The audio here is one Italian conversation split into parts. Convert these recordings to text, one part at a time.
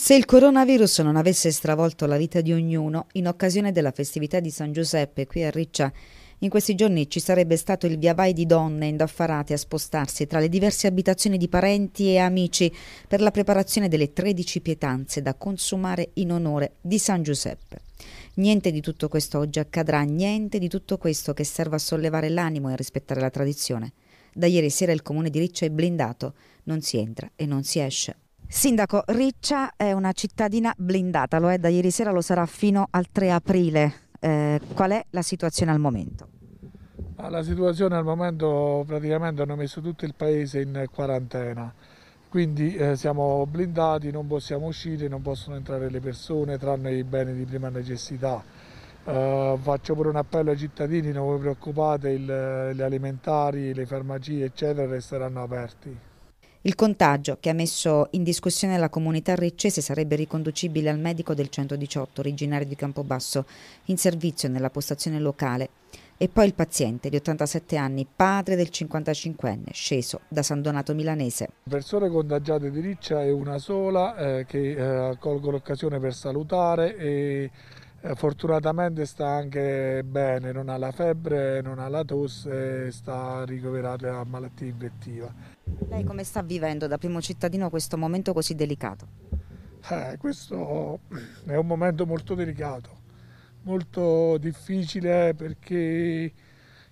Se il coronavirus non avesse stravolto la vita di ognuno, in occasione della festività di San Giuseppe qui a Riccia, in questi giorni ci sarebbe stato il via vai di donne indaffarate a spostarsi tra le diverse abitazioni di parenti e amici per la preparazione delle 13 pietanze da consumare in onore di San Giuseppe. Niente di tutto questo oggi accadrà, niente di tutto questo che serva a sollevare l'animo e a rispettare la tradizione. Da ieri sera il comune di Riccia è blindato, non si entra e non si esce. Sindaco, Riccia è una cittadina blindata, lo è da ieri sera, lo sarà fino al 3 aprile. Eh, qual è la situazione al momento? Ah, la situazione al momento praticamente hanno messo tutto il paese in quarantena, quindi eh, siamo blindati, non possiamo uscire, non possono entrare le persone tranne i beni di prima necessità. Eh, faccio pure un appello ai cittadini, non vi preoccupate, il, eh, gli alimentari, le farmacie eccetera resteranno aperti. Il contagio che ha messo in discussione la comunità riccese sarebbe riconducibile al medico del 118 originario di Campobasso in servizio nella postazione locale e poi il paziente di 87 anni, padre del 55enne, sceso da San Donato Milanese. Persone contagiate di riccia è una sola eh, che eh, colgo l'occasione per salutare e eh, fortunatamente sta anche bene, non ha la febbre, non ha la tosse, sta ricoverata a malattia infettiva. Lei come sta vivendo da primo cittadino questo momento così delicato? Eh, questo è un momento molto delicato, molto difficile perché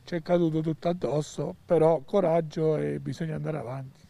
ci è caduto tutto addosso, però coraggio e bisogna andare avanti.